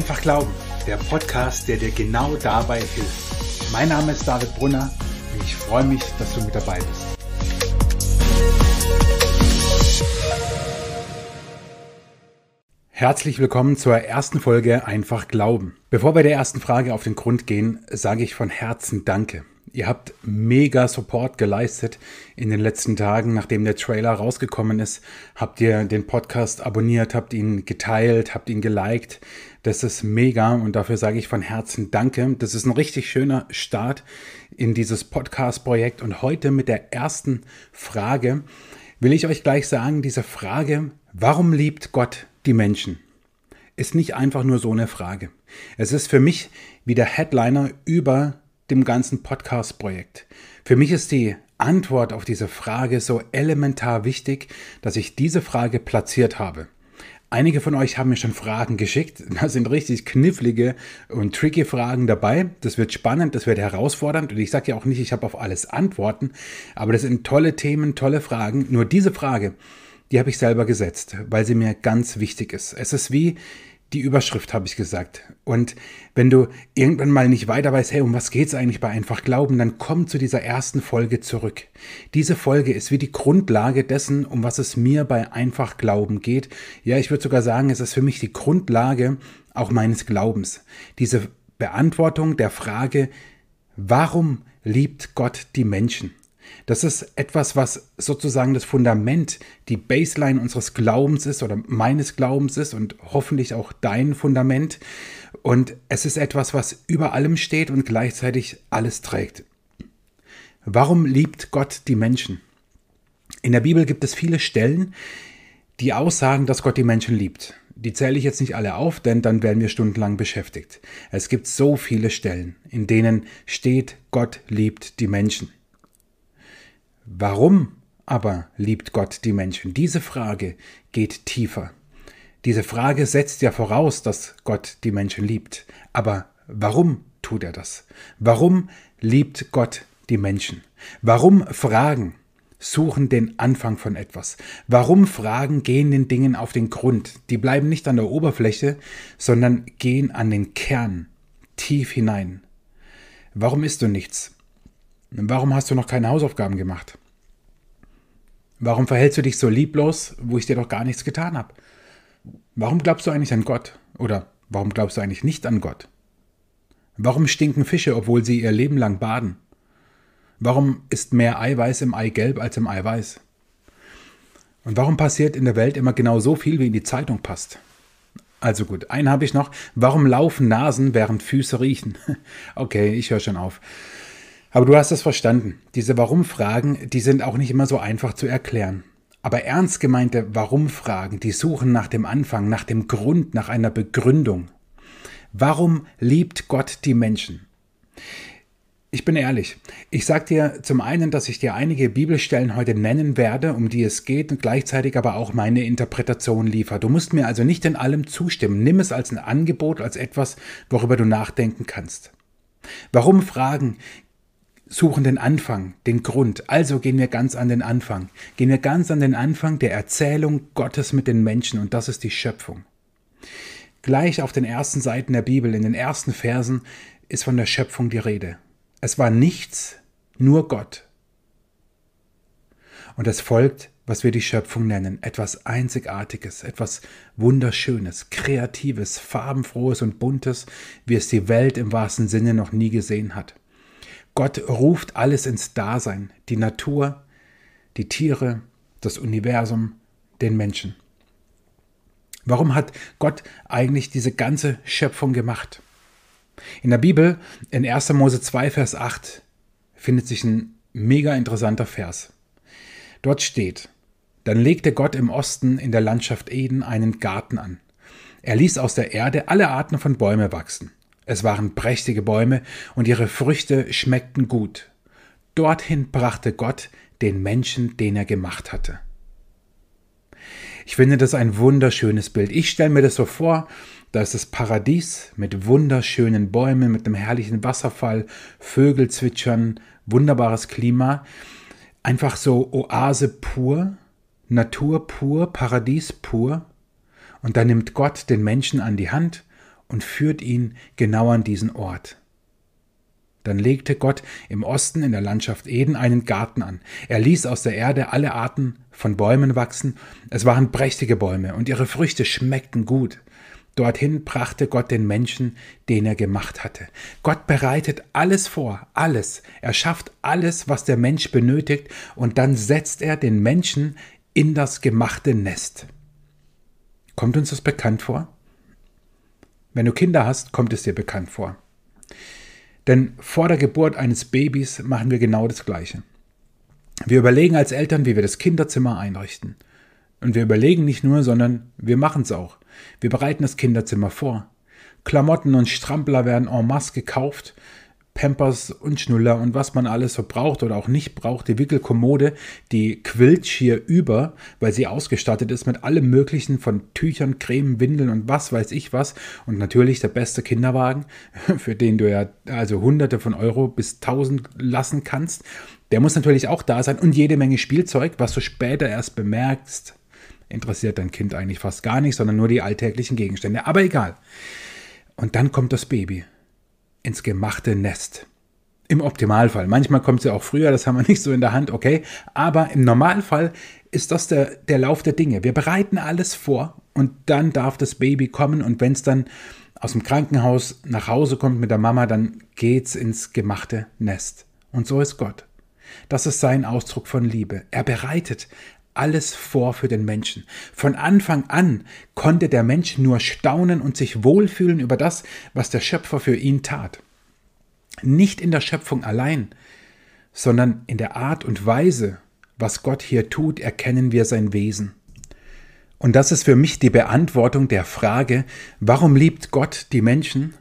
Einfach Glauben, der Podcast, der dir genau dabei hilft. Mein Name ist David Brunner und ich freue mich, dass du mit dabei bist. Herzlich willkommen zur ersten Folge Einfach Glauben. Bevor wir der ersten Frage auf den Grund gehen, sage ich von Herzen Danke. Ihr habt mega Support geleistet in den letzten Tagen, nachdem der Trailer rausgekommen ist. Habt ihr den Podcast abonniert, habt ihn geteilt, habt ihn geliked. Das ist mega und dafür sage ich von Herzen Danke. Das ist ein richtig schöner Start in dieses Podcast-Projekt und heute mit der ersten Frage will ich euch gleich sagen, diese Frage, warum liebt Gott die Menschen? Ist nicht einfach nur so eine Frage. Es ist für mich wie der Headliner über dem ganzen Podcast-Projekt. Für mich ist die Antwort auf diese Frage so elementar wichtig, dass ich diese Frage platziert habe. Einige von euch haben mir schon Fragen geschickt. Da sind richtig knifflige und tricky Fragen dabei. Das wird spannend, das wird herausfordernd. Und ich sage ja auch nicht, ich habe auf alles Antworten. Aber das sind tolle Themen, tolle Fragen. Nur diese Frage, die habe ich selber gesetzt, weil sie mir ganz wichtig ist. Es ist wie, die Überschrift, habe ich gesagt. Und wenn du irgendwann mal nicht weiter weißt, hey, um was geht's eigentlich bei einfach Glauben, dann komm zu dieser ersten Folge zurück. Diese Folge ist wie die Grundlage dessen, um was es mir bei einfach Glauben geht. Ja, ich würde sogar sagen, es ist für mich die Grundlage auch meines Glaubens. Diese Beantwortung der Frage, warum liebt Gott die Menschen? Das ist etwas, was sozusagen das Fundament, die Baseline unseres Glaubens ist oder meines Glaubens ist und hoffentlich auch dein Fundament. Und es ist etwas, was über allem steht und gleichzeitig alles trägt. Warum liebt Gott die Menschen? In der Bibel gibt es viele Stellen, die aussagen, dass Gott die Menschen liebt. Die zähle ich jetzt nicht alle auf, denn dann werden wir stundenlang beschäftigt. Es gibt so viele Stellen, in denen steht, Gott liebt die Menschen. Warum aber liebt Gott die Menschen? Diese Frage geht tiefer. Diese Frage setzt ja voraus, dass Gott die Menschen liebt. Aber warum tut er das? Warum liebt Gott die Menschen? Warum Fragen suchen den Anfang von etwas? Warum Fragen gehen den Dingen auf den Grund? Die bleiben nicht an der Oberfläche, sondern gehen an den Kern, tief hinein. Warum isst du nichts? Warum hast du noch keine Hausaufgaben gemacht? Warum verhältst du dich so lieblos, wo ich dir doch gar nichts getan habe? Warum glaubst du eigentlich an Gott? Oder warum glaubst du eigentlich nicht an Gott? Warum stinken Fische, obwohl sie ihr Leben lang baden? Warum ist mehr Eiweiß im Ei gelb als im Eiweiß? Und warum passiert in der Welt immer genau so viel, wie in die Zeitung passt? Also gut, einen habe ich noch. Warum laufen Nasen, während Füße riechen? Okay, ich höre schon auf. Aber du hast es verstanden. Diese Warum-Fragen, die sind auch nicht immer so einfach zu erklären. Aber ernst gemeinte Warum-Fragen, die suchen nach dem Anfang, nach dem Grund, nach einer Begründung. Warum liebt Gott die Menschen? Ich bin ehrlich. Ich sage dir zum einen, dass ich dir einige Bibelstellen heute nennen werde, um die es geht, und gleichzeitig aber auch meine Interpretation liefere. Du musst mir also nicht in allem zustimmen. Nimm es als ein Angebot, als etwas, worüber du nachdenken kannst. Warum Fragen suchen den Anfang, den Grund. Also gehen wir ganz an den Anfang. Gehen wir ganz an den Anfang der Erzählung Gottes mit den Menschen und das ist die Schöpfung. Gleich auf den ersten Seiten der Bibel, in den ersten Versen, ist von der Schöpfung die Rede. Es war nichts, nur Gott. Und es folgt, was wir die Schöpfung nennen, etwas Einzigartiges, etwas Wunderschönes, Kreatives, Farbenfrohes und Buntes, wie es die Welt im wahrsten Sinne noch nie gesehen hat. Gott ruft alles ins Dasein, die Natur, die Tiere, das Universum, den Menschen. Warum hat Gott eigentlich diese ganze Schöpfung gemacht? In der Bibel, in 1. Mose 2, Vers 8, findet sich ein mega interessanter Vers. Dort steht, dann legte Gott im Osten in der Landschaft Eden einen Garten an. Er ließ aus der Erde alle Arten von Bäumen wachsen. Es waren prächtige Bäume und ihre Früchte schmeckten gut. Dorthin brachte Gott den Menschen, den er gemacht hatte. Ich finde das ein wunderschönes Bild. Ich stelle mir das so vor, da ist das Paradies mit wunderschönen Bäumen, mit einem herrlichen Wasserfall, Vögel zwitschern, wunderbares Klima. Einfach so Oase pur, Natur pur, Paradies pur. Und da nimmt Gott den Menschen an die Hand und führt ihn genau an diesen Ort. Dann legte Gott im Osten in der Landschaft Eden einen Garten an. Er ließ aus der Erde alle Arten von Bäumen wachsen. Es waren prächtige Bäume und ihre Früchte schmeckten gut. Dorthin brachte Gott den Menschen, den er gemacht hatte. Gott bereitet alles vor, alles. Er schafft alles, was der Mensch benötigt, und dann setzt er den Menschen in das gemachte Nest. Kommt uns das bekannt vor? Wenn du Kinder hast, kommt es dir bekannt vor. Denn vor der Geburt eines Babys machen wir genau das Gleiche. Wir überlegen als Eltern, wie wir das Kinderzimmer einrichten. Und wir überlegen nicht nur, sondern wir machen es auch. Wir bereiten das Kinderzimmer vor. Klamotten und Strampler werden en masse gekauft, Pampers und Schnuller und was man alles so braucht oder auch nicht braucht. Die Wickelkommode, die quillt hier über, weil sie ausgestattet ist mit allem Möglichen von Tüchern, Creme, Windeln und was weiß ich was. Und natürlich der beste Kinderwagen, für den du ja also hunderte von Euro bis tausend lassen kannst. Der muss natürlich auch da sein und jede Menge Spielzeug, was du später erst bemerkst. Interessiert dein Kind eigentlich fast gar nicht, sondern nur die alltäglichen Gegenstände. Aber egal. Und dann kommt das Baby ins gemachte Nest. Im Optimalfall. Manchmal kommt sie auch früher, das haben wir nicht so in der Hand, okay. Aber im Normalfall ist das der, der Lauf der Dinge. Wir bereiten alles vor und dann darf das Baby kommen und wenn es dann aus dem Krankenhaus nach Hause kommt mit der Mama, dann geht es ins gemachte Nest. Und so ist Gott. Das ist sein Ausdruck von Liebe. Er bereitet alles vor für den Menschen. Von Anfang an konnte der Mensch nur staunen und sich wohlfühlen über das, was der Schöpfer für ihn tat. Nicht in der Schöpfung allein, sondern in der Art und Weise, was Gott hier tut, erkennen wir sein Wesen. Und das ist für mich die Beantwortung der Frage, warum liebt Gott die Menschen?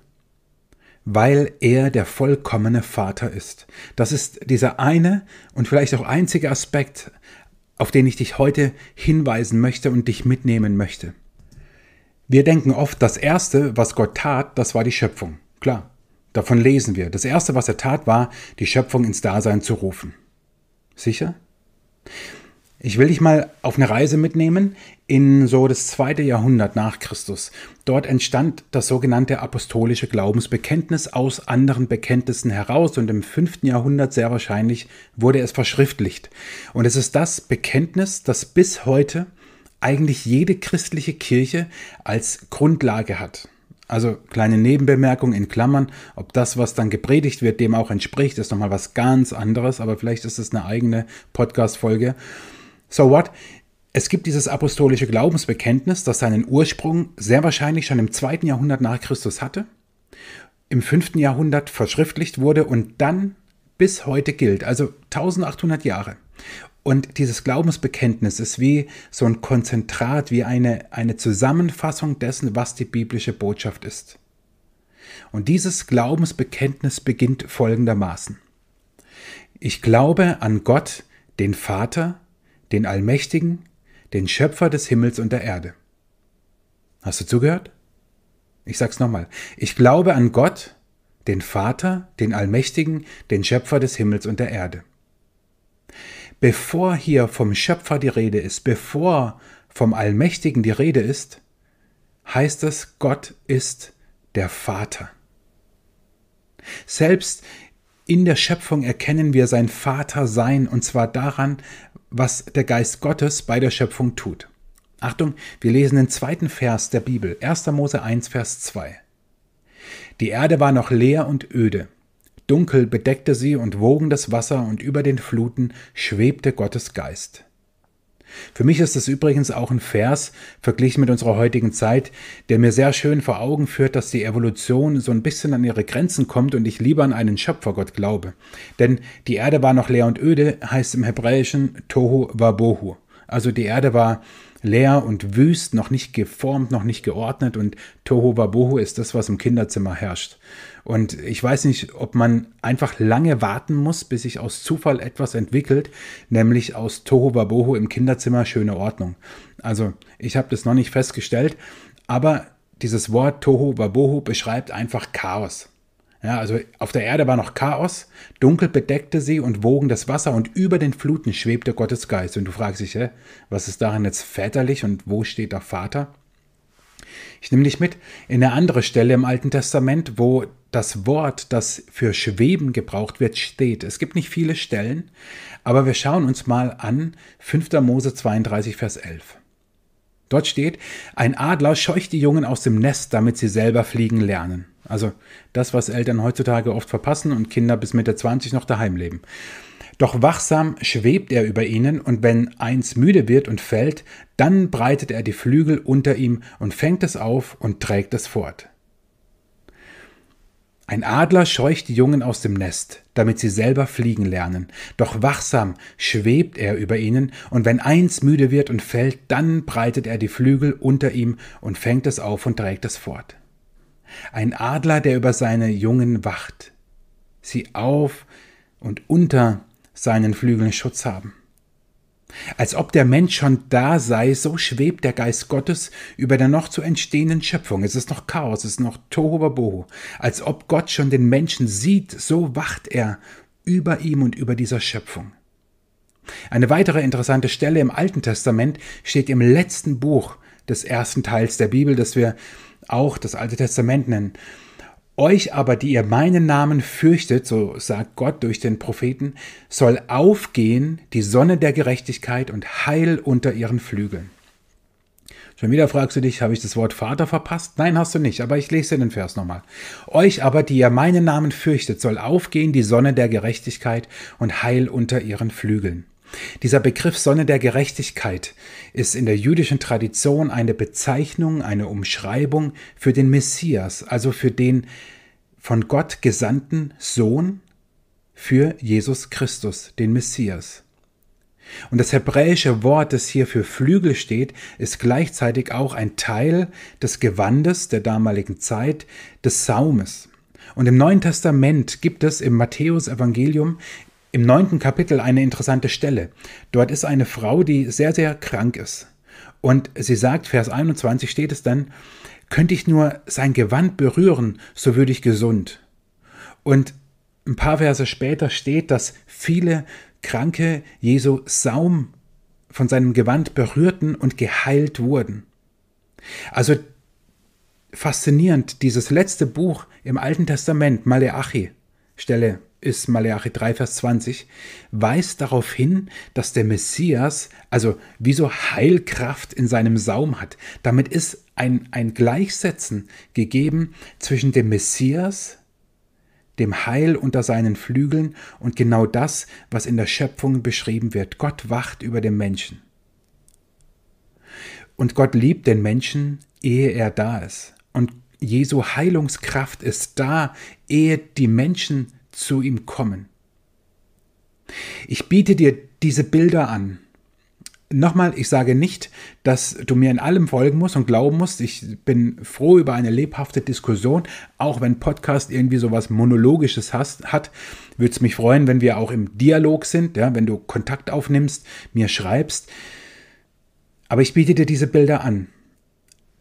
Weil er der vollkommene Vater ist. Das ist dieser eine und vielleicht auch einzige Aspekt, auf den ich dich heute hinweisen möchte und dich mitnehmen möchte. Wir denken oft, das Erste, was Gott tat, das war die Schöpfung. Klar, davon lesen wir. Das Erste, was er tat, war, die Schöpfung ins Dasein zu rufen. Sicher? Ich will dich mal auf eine Reise mitnehmen in so das zweite Jahrhundert nach Christus. Dort entstand das sogenannte apostolische Glaubensbekenntnis aus anderen Bekenntnissen heraus und im fünften Jahrhundert sehr wahrscheinlich wurde es verschriftlicht. Und es ist das Bekenntnis, das bis heute eigentlich jede christliche Kirche als Grundlage hat. Also kleine Nebenbemerkung in Klammern, ob das, was dann gepredigt wird, dem auch entspricht, ist nochmal was ganz anderes, aber vielleicht ist es eine eigene Podcast-Folge. So what? Es gibt dieses apostolische Glaubensbekenntnis, das seinen Ursprung sehr wahrscheinlich schon im zweiten Jahrhundert nach Christus hatte, im fünften Jahrhundert verschriftlicht wurde und dann bis heute gilt, also 1800 Jahre. Und dieses Glaubensbekenntnis ist wie so ein Konzentrat, wie eine, eine Zusammenfassung dessen, was die biblische Botschaft ist. Und dieses Glaubensbekenntnis beginnt folgendermaßen. Ich glaube an Gott, den Vater, den Allmächtigen, den Schöpfer des Himmels und der Erde. Hast du zugehört? Ich sag's nochmal. Ich glaube an Gott, den Vater, den Allmächtigen, den Schöpfer des Himmels und der Erde. Bevor hier vom Schöpfer die Rede ist, bevor vom Allmächtigen die Rede ist, heißt es, Gott ist der Vater. Selbst in der Schöpfung erkennen wir sein Vater sein und zwar daran, was der Geist Gottes bei der Schöpfung tut. Achtung, wir lesen den zweiten Vers der Bibel, 1. Mose 1, Vers 2. Die Erde war noch leer und öde. Dunkel bedeckte sie und wogen das Wasser und über den Fluten schwebte Gottes Geist. Für mich ist das übrigens auch ein Vers, verglichen mit unserer heutigen Zeit, der mir sehr schön vor Augen führt, dass die Evolution so ein bisschen an ihre Grenzen kommt und ich lieber an einen Schöpfergott glaube. Denn die Erde war noch leer und öde, heißt im Hebräischen Tohu Wabohu. Also die Erde war leer und wüst, noch nicht geformt, noch nicht geordnet und Tohu Wabohu ist das, was im Kinderzimmer herrscht. Und ich weiß nicht, ob man einfach lange warten muss, bis sich aus Zufall etwas entwickelt, nämlich aus Toho Baboho im Kinderzimmer schöne Ordnung. Also ich habe das noch nicht festgestellt, aber dieses Wort Toho Baboho beschreibt einfach Chaos. Ja, also auf der Erde war noch Chaos, dunkel bedeckte sie und wogen das Wasser und über den Fluten schwebte Gottes Geist. Und du fragst dich, hä, was ist darin jetzt väterlich und wo steht da Vater? Ich nehme dich mit in eine andere Stelle im Alten Testament, wo das Wort, das für Schweben gebraucht wird, steht. Es gibt nicht viele Stellen, aber wir schauen uns mal an 5. Mose 32, Vers 11. Dort steht, ein Adler scheucht die Jungen aus dem Nest, damit sie selber fliegen lernen. Also das, was Eltern heutzutage oft verpassen und Kinder bis Mitte 20 noch daheim leben. Doch wachsam schwebt er über ihnen, und wenn eins müde wird und fällt, dann breitet er die Flügel unter ihm und fängt es auf und trägt es fort. Ein Adler scheucht die Jungen aus dem Nest, damit sie selber fliegen lernen. Doch wachsam schwebt er über ihnen, und wenn eins müde wird und fällt, dann breitet er die Flügel unter ihm und fängt es auf und trägt es fort. Ein Adler, der über seine Jungen wacht, sie auf und unter seinen Flügeln Schutz haben. Als ob der Mensch schon da sei, so schwebt der Geist Gottes über der noch zu entstehenden Schöpfung. Es ist noch Chaos, es ist noch Tohuwabohu. Als ob Gott schon den Menschen sieht, so wacht er über ihm und über dieser Schöpfung. Eine weitere interessante Stelle im Alten Testament steht im letzten Buch des ersten Teils der Bibel, das wir auch das Alte Testament nennen. Euch aber, die ihr meinen Namen fürchtet, so sagt Gott durch den Propheten, soll aufgehen die Sonne der Gerechtigkeit und Heil unter ihren Flügeln. Schon wieder fragst du dich, habe ich das Wort Vater verpasst? Nein, hast du nicht, aber ich lese den Vers nochmal. Euch aber, die ihr meinen Namen fürchtet, soll aufgehen die Sonne der Gerechtigkeit und Heil unter ihren Flügeln. Dieser Begriff Sonne der Gerechtigkeit ist in der jüdischen Tradition eine Bezeichnung, eine Umschreibung für den Messias, also für den von Gott gesandten Sohn, für Jesus Christus, den Messias. Und das hebräische Wort, das hier für Flügel steht, ist gleichzeitig auch ein Teil des Gewandes der damaligen Zeit, des Saumes. Und im Neuen Testament gibt es im Matthäusevangelium im neunten Kapitel eine interessante Stelle. Dort ist eine Frau, die sehr, sehr krank ist. Und sie sagt, Vers 21 steht es dann, könnte ich nur sein Gewand berühren, so würde ich gesund. Und ein paar Verse später steht, dass viele Kranke Jesu Saum von seinem Gewand berührten und geheilt wurden. Also faszinierend, dieses letzte Buch im Alten Testament, Maleachi, Stelle ist Maleachi 3, Vers 20, weist darauf hin, dass der Messias, also wie so Heilkraft in seinem Saum hat. Damit ist ein, ein Gleichsetzen gegeben zwischen dem Messias, dem Heil unter seinen Flügeln und genau das, was in der Schöpfung beschrieben wird. Gott wacht über den Menschen. Und Gott liebt den Menschen, ehe er da ist. Und Jesu Heilungskraft ist da, ehe die Menschen sind zu ihm kommen. Ich biete dir diese Bilder an. Nochmal, ich sage nicht, dass du mir in allem folgen musst und glauben musst. Ich bin froh über eine lebhafte Diskussion. Auch wenn Podcast irgendwie sowas Monologisches hast, hat, würde es mich freuen, wenn wir auch im Dialog sind, ja, wenn du Kontakt aufnimmst, mir schreibst. Aber ich biete dir diese Bilder an.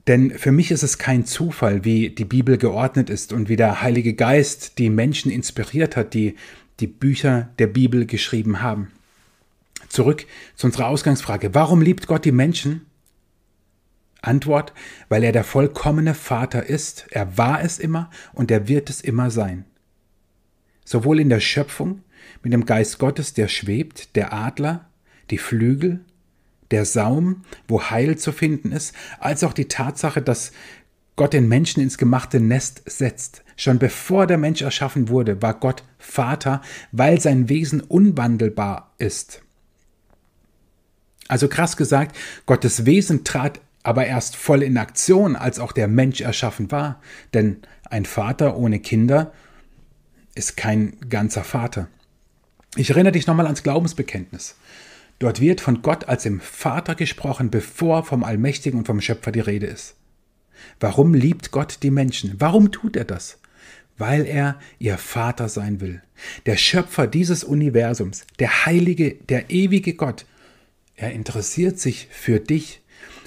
Denn für mich ist es kein Zufall, wie die Bibel geordnet ist und wie der Heilige Geist die Menschen inspiriert hat, die die Bücher der Bibel geschrieben haben. Zurück zu unserer Ausgangsfrage. Warum liebt Gott die Menschen? Antwort, weil er der vollkommene Vater ist, er war es immer und er wird es immer sein. Sowohl in der Schöpfung, mit dem Geist Gottes, der schwebt, der Adler, die Flügel, der Saum, wo Heil zu finden ist, als auch die Tatsache, dass Gott den Menschen ins gemachte Nest setzt. Schon bevor der Mensch erschaffen wurde, war Gott Vater, weil sein Wesen unwandelbar ist. Also krass gesagt, Gottes Wesen trat aber erst voll in Aktion, als auch der Mensch erschaffen war. Denn ein Vater ohne Kinder ist kein ganzer Vater. Ich erinnere dich nochmal ans Glaubensbekenntnis. Dort wird von Gott als dem Vater gesprochen, bevor vom Allmächtigen und vom Schöpfer die Rede ist. Warum liebt Gott die Menschen? Warum tut er das? Weil er ihr Vater sein will. Der Schöpfer dieses Universums, der heilige, der ewige Gott, er interessiert sich für dich,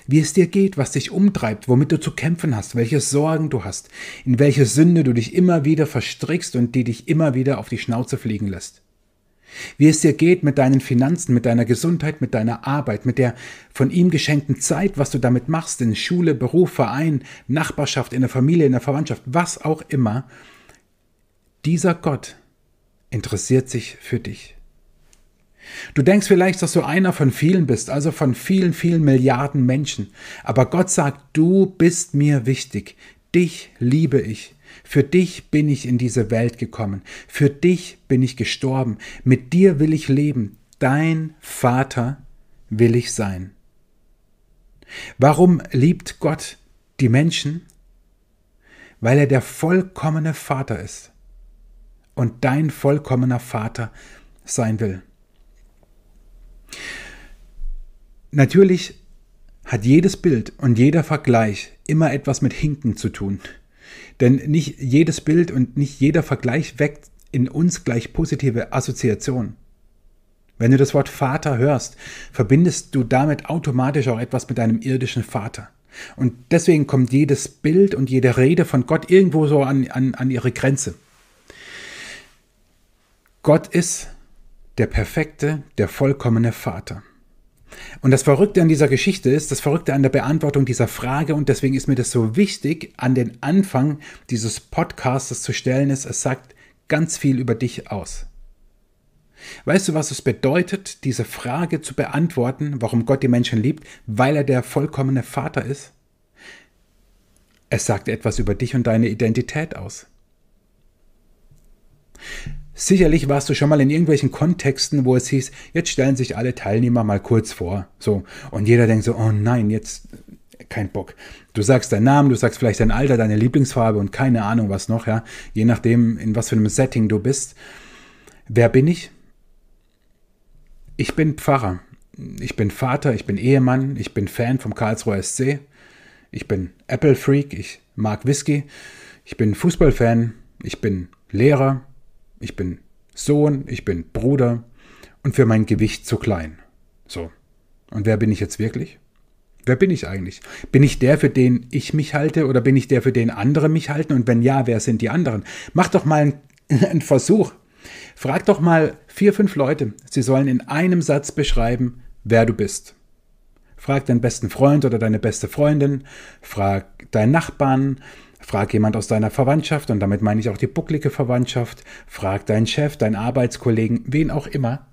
wie es dir geht, was dich umtreibt, womit du zu kämpfen hast, welche Sorgen du hast, in welche Sünde du dich immer wieder verstrickst und die dich immer wieder auf die Schnauze fliegen lässt. Wie es dir geht mit deinen Finanzen, mit deiner Gesundheit, mit deiner Arbeit, mit der von ihm geschenkten Zeit, was du damit machst, in Schule, Beruf, Verein, Nachbarschaft, in der Familie, in der Verwandtschaft, was auch immer. Dieser Gott interessiert sich für dich. Du denkst vielleicht, dass du einer von vielen bist, also von vielen, vielen Milliarden Menschen. Aber Gott sagt, du bist mir wichtig, dich liebe ich, für dich bin ich in diese Welt gekommen. Für dich bin ich gestorben. Mit dir will ich leben. Dein Vater will ich sein. Warum liebt Gott die Menschen? Weil er der vollkommene Vater ist und dein vollkommener Vater sein will. Natürlich hat jedes Bild und jeder Vergleich immer etwas mit Hinken zu tun. Denn nicht jedes Bild und nicht jeder Vergleich weckt in uns gleich positive Assoziationen. Wenn du das Wort Vater hörst, verbindest du damit automatisch auch etwas mit deinem irdischen Vater. Und deswegen kommt jedes Bild und jede Rede von Gott irgendwo so an, an, an ihre Grenze. Gott ist der perfekte, der vollkommene Vater. Und das Verrückte an dieser Geschichte ist, das Verrückte an der Beantwortung dieser Frage, und deswegen ist mir das so wichtig, an den Anfang dieses Podcasts zu stellen, ist, es sagt ganz viel über dich aus. Weißt du, was es bedeutet, diese Frage zu beantworten, warum Gott die Menschen liebt, weil er der vollkommene Vater ist? Es sagt etwas über dich und deine Identität aus. Sicherlich warst du schon mal in irgendwelchen Kontexten, wo es hieß, jetzt stellen sich alle Teilnehmer mal kurz vor. So. Und jeder denkt so, oh nein, jetzt kein Bock. Du sagst deinen Namen, du sagst vielleicht dein Alter, deine Lieblingsfarbe und keine Ahnung was noch, ja. Je nachdem, in was für einem Setting du bist. Wer bin ich? Ich bin Pfarrer. Ich bin Vater, ich bin Ehemann, ich bin Fan vom Karlsruher SC. Ich bin Apple Freak, ich mag Whisky. Ich bin Fußballfan, ich bin Lehrer, ich bin Sohn, ich bin Bruder und für mein Gewicht zu klein. So. Und wer bin ich jetzt wirklich? Wer bin ich eigentlich? Bin ich der, für den ich mich halte oder bin ich der, für den andere mich halten? Und wenn ja, wer sind die anderen? Mach doch mal einen, Versuch. Frag doch mal vier, fünf Leute. Sie sollen in einem Satz beschreiben, wer du bist. Frag deinen besten Freund oder deine beste Freundin. Frag deinen Nachbarn. Frag jemand aus deiner Verwandtschaft, und damit meine ich auch die bucklige Verwandtschaft, frag deinen Chef, deinen Arbeitskollegen, wen auch immer.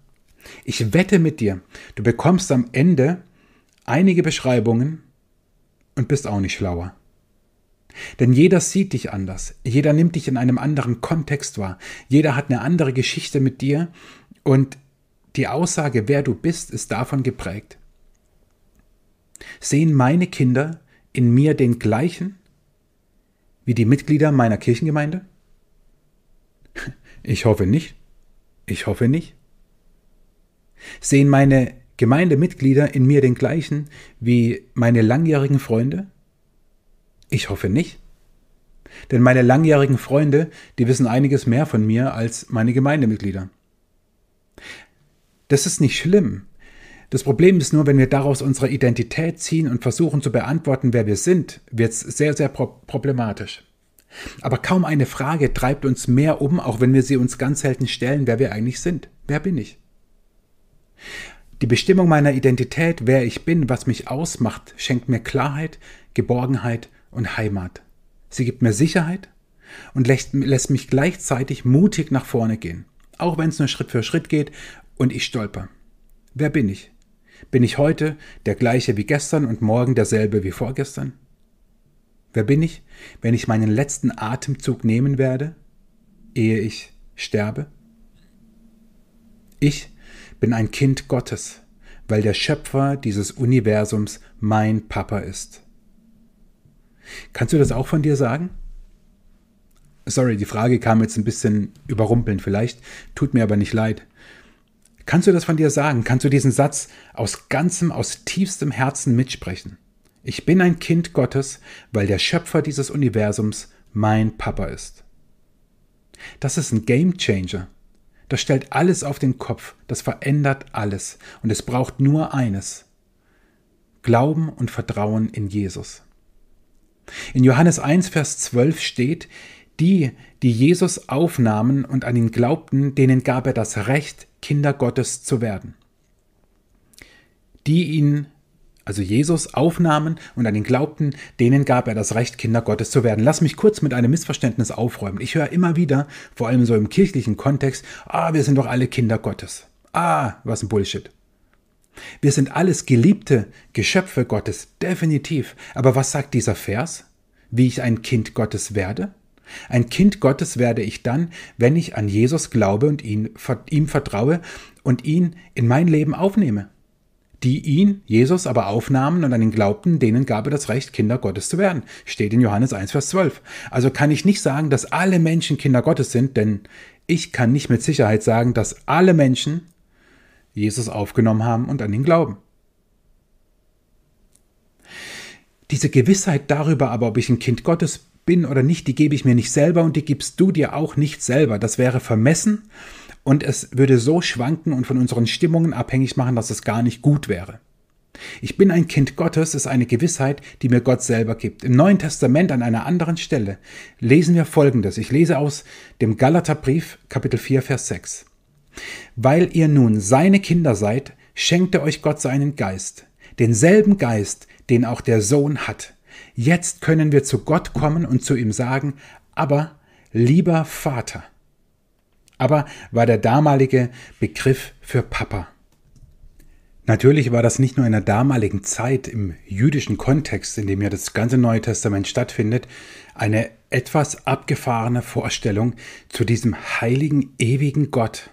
Ich wette mit dir, du bekommst am Ende einige Beschreibungen und bist auch nicht schlauer. Denn jeder sieht dich anders, jeder nimmt dich in einem anderen Kontext wahr, jeder hat eine andere Geschichte mit dir und die Aussage, wer du bist, ist davon geprägt. Sehen meine Kinder in mir den gleichen wie die Mitglieder meiner Kirchengemeinde? Ich hoffe nicht. Ich hoffe nicht. Sehen meine Gemeindemitglieder in mir den gleichen wie meine langjährigen Freunde? Ich hoffe nicht. Denn meine langjährigen Freunde, die wissen einiges mehr von mir als meine Gemeindemitglieder. Das ist nicht schlimm, das Problem ist nur, wenn wir daraus unsere Identität ziehen und versuchen zu beantworten, wer wir sind, wird es sehr, sehr pro problematisch. Aber kaum eine Frage treibt uns mehr um, auch wenn wir sie uns ganz selten stellen, wer wir eigentlich sind. Wer bin ich? Die Bestimmung meiner Identität, wer ich bin, was mich ausmacht, schenkt mir Klarheit, Geborgenheit und Heimat. Sie gibt mir Sicherheit und lässt mich gleichzeitig mutig nach vorne gehen, auch wenn es nur Schritt für Schritt geht und ich stolper. Wer bin ich? Bin ich heute der gleiche wie gestern und morgen derselbe wie vorgestern? Wer bin ich, wenn ich meinen letzten Atemzug nehmen werde, ehe ich sterbe? Ich bin ein Kind Gottes, weil der Schöpfer dieses Universums mein Papa ist. Kannst du das auch von dir sagen? Sorry, die Frage kam jetzt ein bisschen überrumpelnd vielleicht, tut mir aber nicht leid. Kannst du das von dir sagen? Kannst du diesen Satz aus ganzem, aus tiefstem Herzen mitsprechen? Ich bin ein Kind Gottes, weil der Schöpfer dieses Universums mein Papa ist. Das ist ein Game Changer. Das stellt alles auf den Kopf, das verändert alles und es braucht nur eines. Glauben und Vertrauen in Jesus. In Johannes 1, Vers 12 steht, die, die Jesus aufnahmen und an ihn glaubten, denen gab er das Recht, Kinder Gottes zu werden. Die ihn, also Jesus, aufnahmen und an ihn glaubten, denen gab er das Recht, Kinder Gottes zu werden. Lass mich kurz mit einem Missverständnis aufräumen. Ich höre immer wieder, vor allem so im kirchlichen Kontext, ah, wir sind doch alle Kinder Gottes. Ah, was ein Bullshit. Wir sind alles geliebte Geschöpfe Gottes, definitiv. Aber was sagt dieser Vers? Wie ich ein Kind Gottes werde? Ein Kind Gottes werde ich dann, wenn ich an Jesus glaube und ihn, ihm vertraue und ihn in mein Leben aufnehme. Die ihn, Jesus, aber aufnahmen und an ihn glaubten, denen gab er das Recht, Kinder Gottes zu werden. Steht in Johannes 1, Vers 12. Also kann ich nicht sagen, dass alle Menschen Kinder Gottes sind, denn ich kann nicht mit Sicherheit sagen, dass alle Menschen Jesus aufgenommen haben und an ihn glauben. Diese Gewissheit darüber aber, ob ich ein Kind Gottes bin oder nicht, die gebe ich mir nicht selber und die gibst du dir auch nicht selber. Das wäre vermessen und es würde so schwanken und von unseren Stimmungen abhängig machen, dass es gar nicht gut wäre. Ich bin ein Kind Gottes ist eine Gewissheit, die mir Gott selber gibt. Im Neuen Testament an einer anderen Stelle lesen wir Folgendes. Ich lese aus dem Galaterbrief Kapitel 4, Vers 6. Weil ihr nun seine Kinder seid, schenkte euch Gott seinen Geist denselben Geist, den auch der Sohn hat. Jetzt können wir zu Gott kommen und zu ihm sagen, aber lieber Vater. Aber war der damalige Begriff für Papa. Natürlich war das nicht nur in der damaligen Zeit im jüdischen Kontext, in dem ja das ganze Neue Testament stattfindet, eine etwas abgefahrene Vorstellung zu diesem heiligen, ewigen Gott.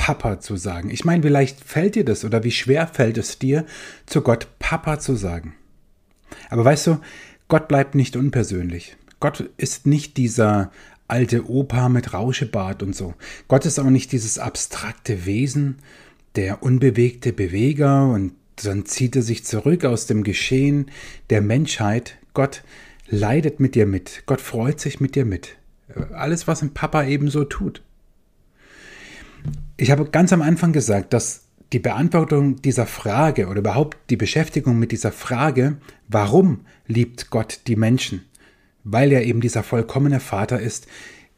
Papa zu sagen. Ich meine, vielleicht fällt dir das oder wie schwer fällt es dir, zu Gott Papa zu sagen. Aber weißt du, Gott bleibt nicht unpersönlich. Gott ist nicht dieser alte Opa mit Rauschebart und so. Gott ist auch nicht dieses abstrakte Wesen, der unbewegte Beweger und dann zieht er sich zurück aus dem Geschehen der Menschheit. Gott leidet mit dir mit. Gott freut sich mit dir mit. Alles, was ein Papa eben so tut. Ich habe ganz am Anfang gesagt, dass die Beantwortung dieser Frage oder überhaupt die Beschäftigung mit dieser Frage, warum liebt Gott die Menschen? Weil er eben dieser vollkommene Vater ist,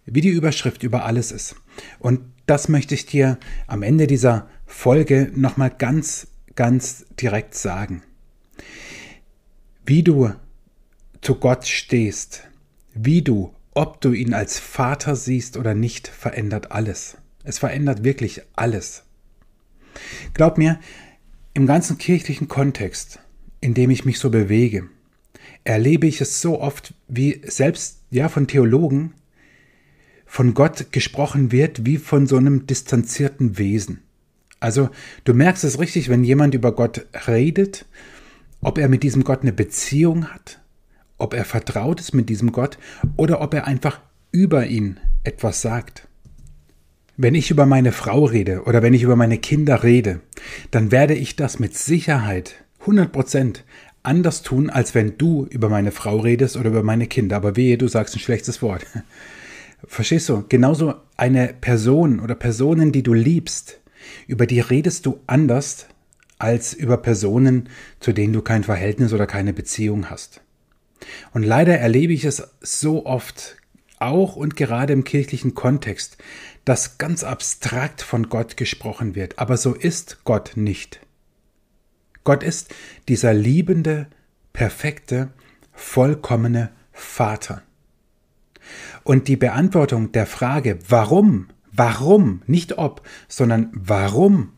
wie die Überschrift über alles ist. Und das möchte ich dir am Ende dieser Folge nochmal ganz, ganz direkt sagen. Wie du zu Gott stehst, wie du, ob du ihn als Vater siehst oder nicht, verändert alles. Es verändert wirklich alles. Glaub mir, im ganzen kirchlichen Kontext, in dem ich mich so bewege, erlebe ich es so oft, wie selbst ja von Theologen von Gott gesprochen wird, wie von so einem distanzierten Wesen. Also du merkst es richtig, wenn jemand über Gott redet, ob er mit diesem Gott eine Beziehung hat, ob er vertraut ist mit diesem Gott oder ob er einfach über ihn etwas sagt. Wenn ich über meine Frau rede oder wenn ich über meine Kinder rede, dann werde ich das mit Sicherheit 100% anders tun, als wenn du über meine Frau redest oder über meine Kinder. Aber wehe, du sagst ein schlechtes Wort. Verstehst du? Genauso eine Person oder Personen, die du liebst, über die redest du anders als über Personen, zu denen du kein Verhältnis oder keine Beziehung hast. Und leider erlebe ich es so oft, auch und gerade im kirchlichen Kontext, dass ganz abstrakt von Gott gesprochen wird, aber so ist Gott nicht. Gott ist dieser liebende, perfekte, vollkommene Vater. Und die Beantwortung der Frage, warum, warum, nicht ob, sondern warum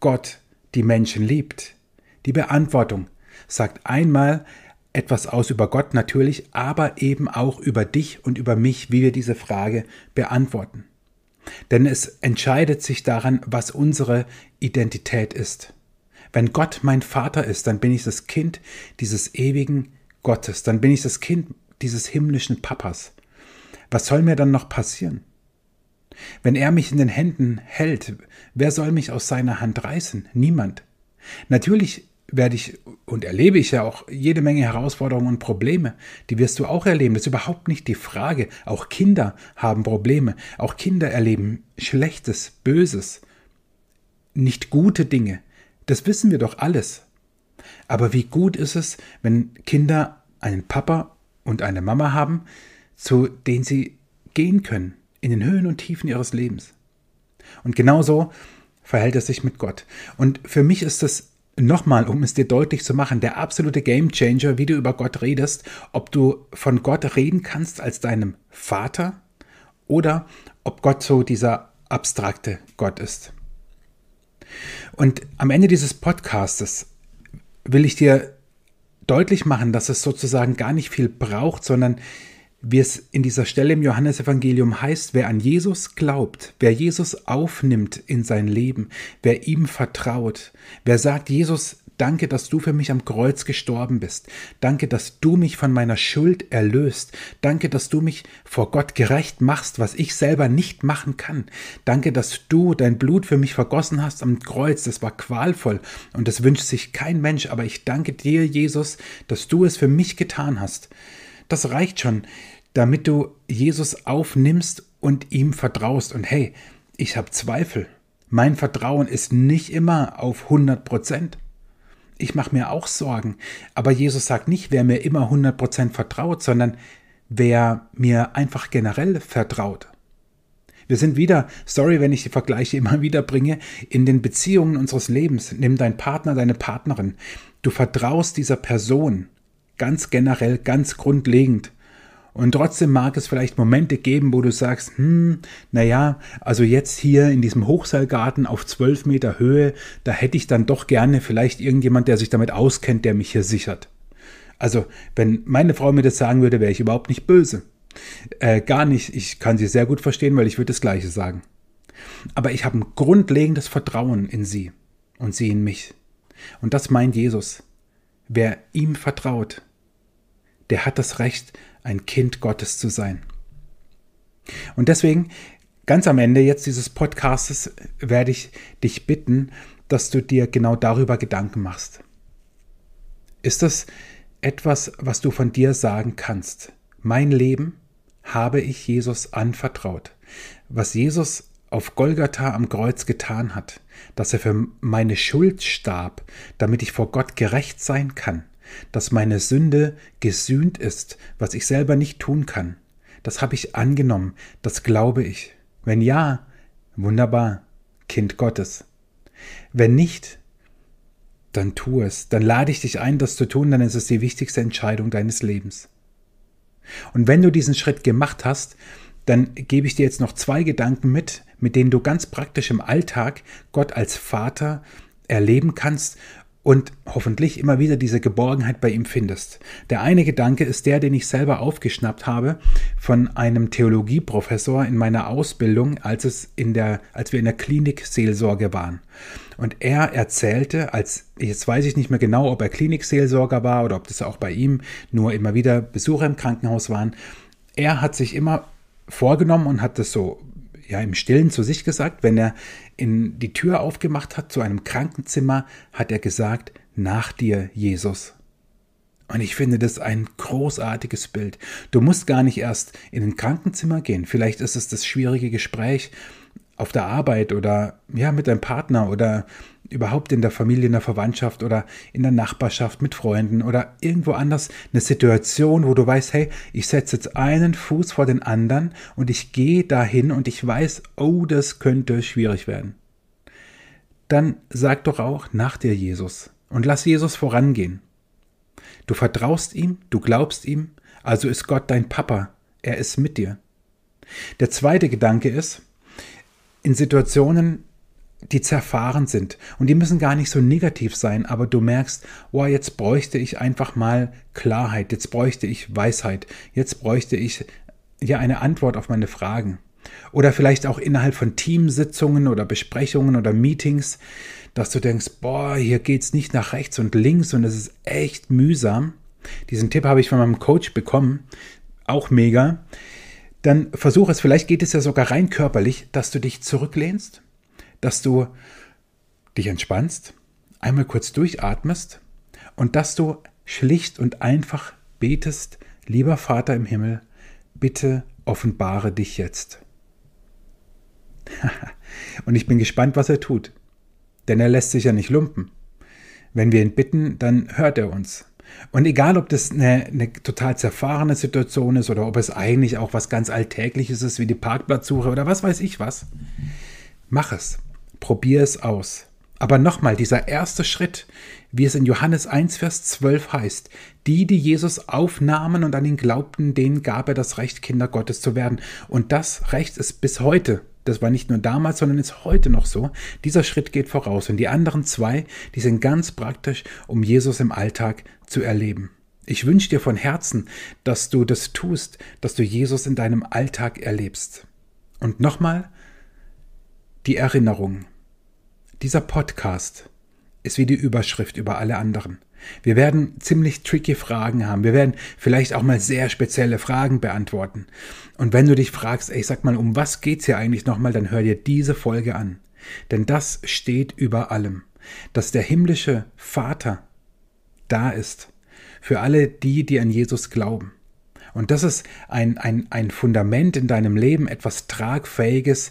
Gott die Menschen liebt, die Beantwortung sagt einmal etwas aus über Gott natürlich, aber eben auch über dich und über mich, wie wir diese Frage beantworten. Denn es entscheidet sich daran, was unsere Identität ist. Wenn Gott mein Vater ist, dann bin ich das Kind dieses ewigen Gottes, dann bin ich das Kind dieses himmlischen Papas. Was soll mir dann noch passieren? Wenn er mich in den Händen hält, wer soll mich aus seiner Hand reißen? Niemand. Natürlich werde ich und erlebe ich ja auch jede Menge Herausforderungen und Probleme. Die wirst du auch erleben. Das ist überhaupt nicht die Frage. Auch Kinder haben Probleme. Auch Kinder erleben Schlechtes, Böses, nicht gute Dinge. Das wissen wir doch alles. Aber wie gut ist es, wenn Kinder einen Papa und eine Mama haben, zu denen sie gehen können, in den Höhen und Tiefen ihres Lebens. Und genauso verhält es sich mit Gott. Und für mich ist das Nochmal, um es dir deutlich zu machen, der absolute Gamechanger, wie du über Gott redest, ob du von Gott reden kannst als deinem Vater oder ob Gott so dieser abstrakte Gott ist. Und am Ende dieses Podcastes will ich dir deutlich machen, dass es sozusagen gar nicht viel braucht, sondern wie es in dieser Stelle im Johannesevangelium heißt, wer an Jesus glaubt, wer Jesus aufnimmt in sein Leben, wer ihm vertraut, wer sagt, Jesus, danke, dass du für mich am Kreuz gestorben bist, danke, dass du mich von meiner Schuld erlöst, danke, dass du mich vor Gott gerecht machst, was ich selber nicht machen kann, danke, dass du dein Blut für mich vergossen hast am Kreuz, das war qualvoll und das wünscht sich kein Mensch, aber ich danke dir, Jesus, dass du es für mich getan hast. Das reicht schon damit du Jesus aufnimmst und ihm vertraust. Und hey, ich habe Zweifel. Mein Vertrauen ist nicht immer auf 100 Prozent. Ich mache mir auch Sorgen. Aber Jesus sagt nicht, wer mir immer 100 Prozent vertraut, sondern wer mir einfach generell vertraut. Wir sind wieder, sorry, wenn ich die Vergleiche immer wieder bringe, in den Beziehungen unseres Lebens. Nimm deinen Partner, deine Partnerin. Du vertraust dieser Person ganz generell, ganz grundlegend. Und trotzdem mag es vielleicht Momente geben, wo du sagst, hm, naja, also jetzt hier in diesem Hochseilgarten auf zwölf Meter Höhe, da hätte ich dann doch gerne vielleicht irgendjemand, der sich damit auskennt, der mich hier sichert. Also, wenn meine Frau mir das sagen würde, wäre ich überhaupt nicht böse. Äh, gar nicht. Ich kann sie sehr gut verstehen, weil ich würde das Gleiche sagen. Aber ich habe ein grundlegendes Vertrauen in sie und sie in mich. Und das meint Jesus. Wer ihm vertraut, der hat das Recht, ein Kind Gottes zu sein. Und deswegen, ganz am Ende jetzt dieses Podcasts, werde ich dich bitten, dass du dir genau darüber Gedanken machst. Ist das etwas, was du von dir sagen kannst? Mein Leben habe ich Jesus anvertraut. Was Jesus auf Golgatha am Kreuz getan hat, dass er für meine Schuld starb, damit ich vor Gott gerecht sein kann, dass meine Sünde gesühnt ist, was ich selber nicht tun kann. Das habe ich angenommen, das glaube ich. Wenn ja, wunderbar, Kind Gottes. Wenn nicht, dann tu es, dann lade ich dich ein, das zu tun, dann ist es die wichtigste Entscheidung deines Lebens. Und wenn du diesen Schritt gemacht hast, dann gebe ich dir jetzt noch zwei Gedanken mit, mit denen du ganz praktisch im Alltag Gott als Vater erleben kannst und hoffentlich immer wieder diese Geborgenheit bei ihm findest. Der eine Gedanke ist der, den ich selber aufgeschnappt habe von einem Theologieprofessor in meiner Ausbildung, als, es in der, als wir in der Klinikseelsorge waren. Und er erzählte, als jetzt weiß ich nicht mehr genau, ob er Klinikseelsorger war oder ob das auch bei ihm nur immer wieder Besucher im Krankenhaus waren, er hat sich immer vorgenommen und hat das so ja, im Stillen zu sich gesagt, wenn er in die Tür aufgemacht hat zu einem Krankenzimmer, hat er gesagt, nach dir, Jesus. Und ich finde das ein großartiges Bild. Du musst gar nicht erst in ein Krankenzimmer gehen. Vielleicht ist es das schwierige Gespräch auf der Arbeit oder ja, mit deinem Partner oder überhaupt in der Familie, in der Verwandtschaft oder in der Nachbarschaft mit Freunden oder irgendwo anders eine Situation, wo du weißt, hey, ich setze jetzt einen Fuß vor den anderen und ich gehe dahin und ich weiß, oh, das könnte schwierig werden. Dann sag doch auch nach dir Jesus und lass Jesus vorangehen. Du vertraust ihm, du glaubst ihm, also ist Gott dein Papa, er ist mit dir. Der zweite Gedanke ist, in Situationen, die zerfahren sind. Und die müssen gar nicht so negativ sein, aber du merkst, oh, jetzt bräuchte ich einfach mal Klarheit, jetzt bräuchte ich Weisheit, jetzt bräuchte ich ja eine Antwort auf meine Fragen. Oder vielleicht auch innerhalb von Teamsitzungen oder Besprechungen oder Meetings, dass du denkst, boah, hier es nicht nach rechts und links und es ist echt mühsam. Diesen Tipp habe ich von meinem Coach bekommen, auch mega. Dann versuch es, vielleicht geht es ja sogar rein körperlich, dass du dich zurücklehnst dass du dich entspannst, einmal kurz durchatmest und dass du schlicht und einfach betest, lieber Vater im Himmel, bitte offenbare dich jetzt. und ich bin gespannt, was er tut. Denn er lässt sich ja nicht lumpen. Wenn wir ihn bitten, dann hört er uns. Und egal, ob das eine, eine, total zerfahrene Situation ist oder ob es eigentlich auch was ganz Alltägliches ist, wie die Parkplatzsuche oder was weiß ich was, mach es. Probier es aus. Aber nochmal, dieser erste Schritt, wie es in Johannes 1, Vers 12 heißt, die, die Jesus aufnahmen und an ihn glaubten, denen gab er das Recht, Kinder Gottes zu werden. Und das Recht ist bis heute. Das war nicht nur damals, sondern ist heute noch so. Dieser Schritt geht voraus. Und die anderen zwei, die sind ganz praktisch, um Jesus im Alltag zu erleben. Ich wünsche dir von Herzen, dass du das tust, dass du Jesus in deinem Alltag erlebst. Und nochmal, die Erinnerung. Dieser Podcast ist wie die Überschrift über alle anderen. Wir werden ziemlich tricky Fragen haben. Wir werden vielleicht auch mal sehr spezielle Fragen beantworten. Und wenn du dich fragst, ey, sag mal, um was geht's hier eigentlich nochmal, dann hör dir diese Folge an. Denn das steht über allem. Dass der himmlische Vater da ist. Für alle die, die an Jesus glauben. Und das ist ein, ein, ein Fundament in deinem Leben, etwas Tragfähiges,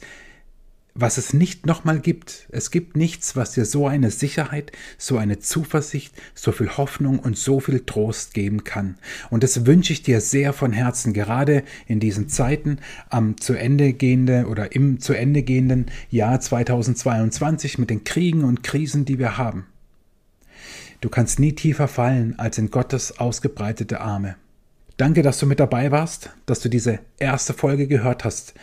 was es nicht nochmal gibt. Es gibt nichts, was dir so eine Sicherheit, so eine Zuversicht, so viel Hoffnung und so viel Trost geben kann. Und das wünsche ich dir sehr von Herzen, gerade in diesen Zeiten am zu Ende gehende oder im zu Ende gehenden Jahr 2022 mit den Kriegen und Krisen, die wir haben. Du kannst nie tiefer fallen als in Gottes ausgebreitete Arme. Danke, dass du mit dabei warst, dass du diese erste Folge gehört hast.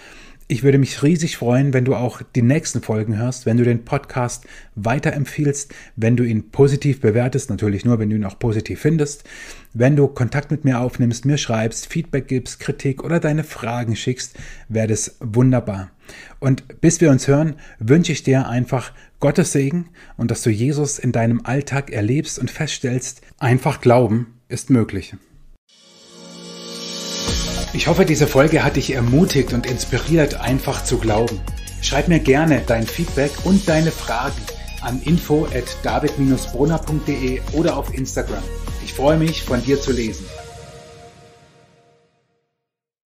Ich würde mich riesig freuen, wenn du auch die nächsten Folgen hörst, wenn du den Podcast weiterempfiehlst, wenn du ihn positiv bewertest, natürlich nur, wenn du ihn auch positiv findest, wenn du Kontakt mit mir aufnimmst, mir schreibst, Feedback gibst, Kritik oder deine Fragen schickst, wäre das wunderbar. Und bis wir uns hören, wünsche ich dir einfach Gottes Segen und dass du Jesus in deinem Alltag erlebst und feststellst, einfach Glauben ist möglich. Ich hoffe, diese Folge hat dich ermutigt und inspiriert, einfach zu glauben. Schreib mir gerne dein Feedback und deine Fragen an info at david-brunner.de oder auf Instagram. Ich freue mich, von dir zu lesen.